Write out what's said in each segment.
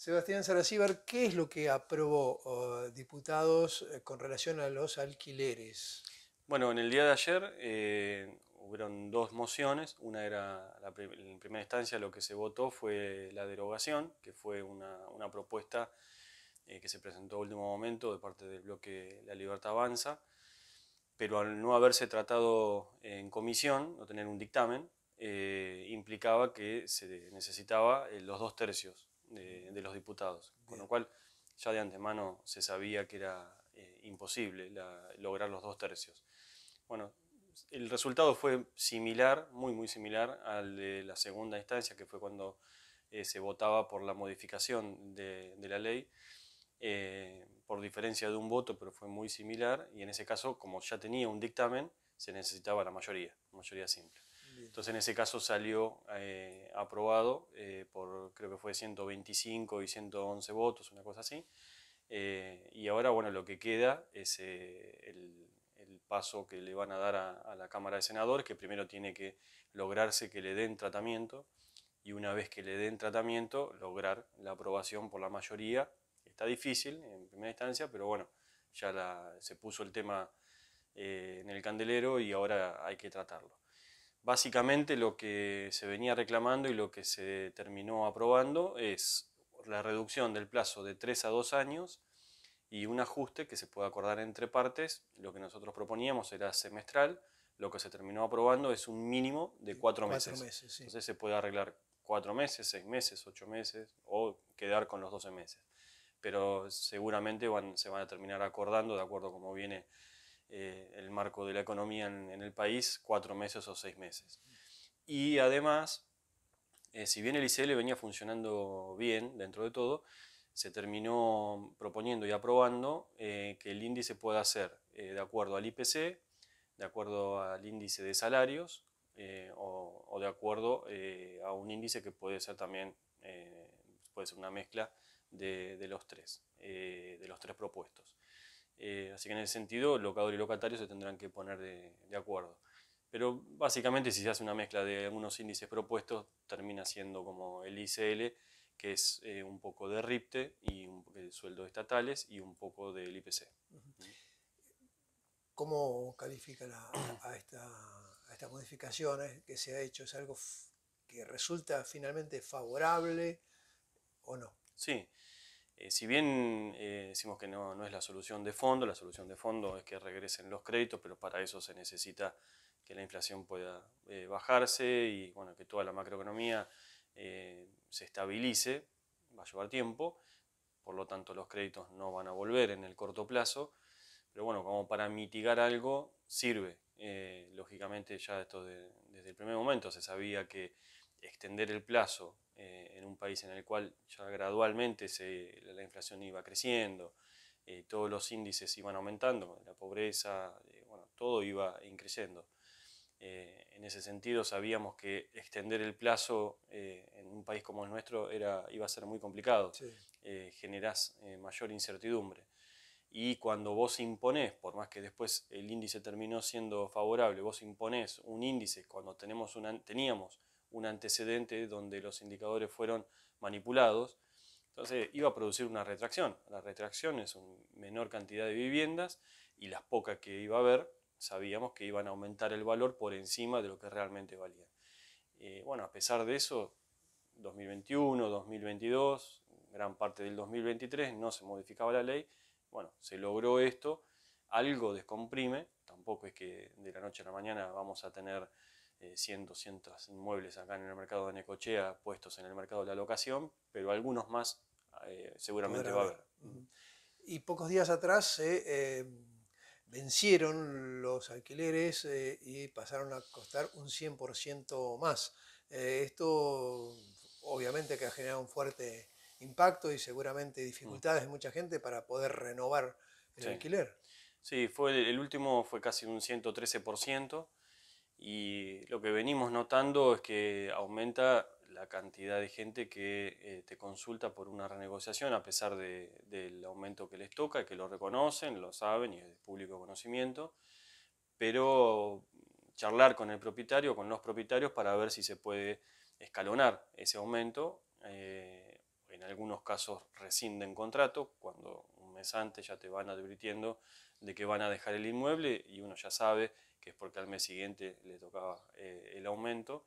Sebastián Sarasíbar, ¿qué es lo que aprobó oh, diputados eh, con relación a los alquileres? Bueno, en el día de ayer hubo eh, hubieron dos mociones. Una era, en primera instancia, lo que se votó fue la derogación, que fue una, propuesta eh, que se presentó a último momento de parte del bloque La Libertad Avanza, pero al no haberse tratado en comisión, no tener un dictamen, implicaba que se necesitaba los dos tercios de, los diputados, con lo cual ya de antemano se sabía que era eh, imposible lograr los dos tercios. Bueno, el resultado fue similar, muy muy similar al de la segunda instancia, que fue cuando eh, se votaba por la modificación de, la ley, eh, por diferencia de un voto, pero fue muy similar, y en ese caso, como ya tenía un dictamen, se necesitaba la mayoría, mayoría simple. Entonces en ese caso salió eh, aprobado eh, por creo que fue 125 y 111 votos, una cosa así. Eh, y ahora, bueno, lo que queda es el, paso que le van a dar a, la Cámara de Senadores, que primero tiene que lograrse que le den tratamiento y una vez que le den tratamiento, lograr la aprobación por la mayoría. Está difícil en primera instancia, pero bueno, ya se puso el tema en el candelero y ahora hay que tratarlo. Básicamente lo que se venía reclamando y lo que se terminó aprobando es la reducción del plazo de tres a dos años y un ajuste que se puede acordar entre partes. Lo que nosotros proponíamos era semestral, lo que se terminó aprobando es un mínimo de cuatro meses. Entonces se puede arreglar cuatro meses, 6 meses, ocho meses o quedar con los 12 meses. Pero seguramente se van a terminar acordando de acuerdo a cómo viene eh, el marco de la economía en, el país, cuatro meses o seis meses. Y además, eh, si bien el ICL venía funcionando bien dentro de todo, se terminó proponiendo y aprobando eh, que el índice pueda ser de acuerdo al IPC, de acuerdo al índice de salarios o, de acuerdo a un índice que puede ser también puede ser una mezcla los de los tres propuestos. Eh, así que en ese sentido, locador y locatario se tendrán que poner de, acuerdo. Pero básicamente si se hace una mezcla de algunos índices propuestos, termina siendo como el ICL, que es eh, un poco de RIPTE y un, de sueldos estatales y un poco del IPC. ¿Cómo califica a, a, que se ha hecho? ¿Es algo que resulta finalmente favorable o no? Sí, eh, si bien eh, decimos que no, es la solución de fondo, la solución de fondo es que regresen los créditos, pero para eso se necesita que la inflación pueda eh, bajarse y bueno, que toda la macroeconomía se estabilice, va a llevar tiempo, por lo tanto los créditos no van a volver en el corto plazo, pero bueno, como para mitigar algo sirve. lógicamente ya esto desde el primer momento se sabía que extender el plazo eh, en un país en el cual ya gradualmente se, la, inflación iba creciendo, eh, todos los índices iban aumentando, la pobreza, eh, bueno, todo iba creciendo. en ese sentido sabíamos que extender el plazo en un país como el nuestro era, iba a ser muy complicado, generás mayor incertidumbre. Y cuando vos imponés, por más que después el índice terminó siendo favorable, vos imponés un índice cuando tenemos una, teníamos un antecedente donde los indicadores fueron manipulados. Entonces iba a producir una retracción. La retracción es una menor cantidad de viviendas y las pocas que iba a haber sabíamos que iban a aumentar el valor por encima de lo que realmente valía. Eh, bueno, a pesar de eso, 2021, 2022, gran parte del 2023 no se modificaba la ley. Bueno, se logró esto, algo descomprime, tampoco es que de la noche a la mañana vamos a tener 100, eh, 200 inmuebles acá en el mercado de Necochea puestos en el mercado de la locación, pero algunos más eh, seguramente va a haber. Y pocos días atrás se eh, vencieron los alquileres y pasaron a costar un 100% más. esto obviamente que ha generado un fuerte impacto y seguramente dificultades de mucha gente para poder renovar el alquiler. Sí, fue el último fue casi un 113%, y lo que venimos notando es que aumenta la cantidad de gente que eh, te consulta por una renegociación a pesar de, del aumento que les toca, que lo reconocen, lo saben y es de público conocimiento, pero charlar con el propietario, con los propietarios para ver si se puede escalonar ese aumento. Eh, en algunos casos rescinden contrato, cuando un mes antes ya te van advirtiendo de que van a dejar el inmueble y uno ya sabe que es porque al mes siguiente le tocaba eh, el aumento.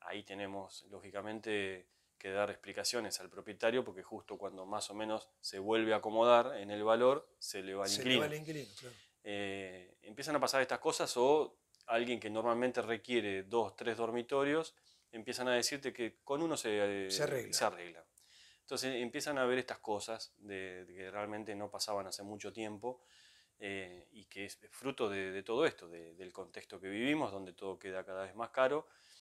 Ahí tenemos, lógicamente, que dar explicaciones al propietario porque justo cuando más o menos se vuelve a acomodar en el valor, se le va el se va el claro. Eh, empiezan a pasar estas cosas o alguien que normalmente requiere dos, tres dormitorios, empiezan a decirte que con uno se, eh, se, arregla. Entonces empiezan a ver estas cosas de que realmente no pasaban hace mucho tiempo. Eh, y que es fruto de, todo esto, del contexto que vivimos, donde todo queda cada vez más caro